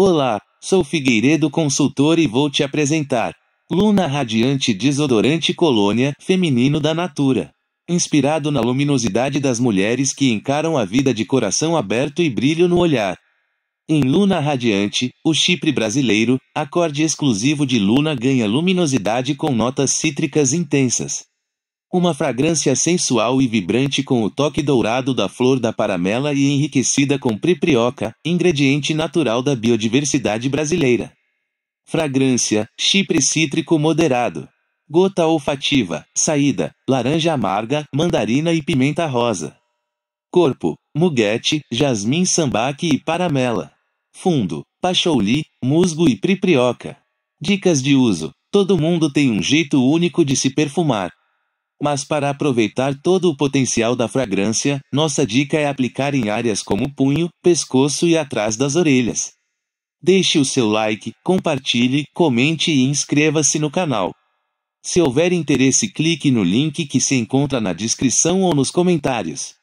Olá, sou Figueiredo Consultor e vou te apresentar Luna Radiante Desodorante Colônia Feminino da Natura. Inspirado na luminosidade das mulheres que encaram a vida de coração aberto e brilho no olhar. Em Luna Radiante, o chipre brasileiro, acorde exclusivo de Luna ganha luminosidade com notas cítricas intensas. Uma fragrância sensual e vibrante com o toque dourado da flor da paramela e enriquecida com priprioca, ingrediente natural da biodiversidade brasileira. Fragrância, chipre cítrico moderado. Gota olfativa, saída, laranja amarga, mandarina e pimenta rosa. Corpo, muguete, jasmim sambaque e paramela. Fundo, pachouli, musgo e priprioca. Dicas de uso. Todo mundo tem um jeito único de se perfumar. Mas para aproveitar todo o potencial da fragrância, nossa dica é aplicar em áreas como punho, pescoço e atrás das orelhas. Deixe o seu like, compartilhe, comente e inscreva-se no canal. Se houver interesse, clique no link que se encontra na descrição ou nos comentários.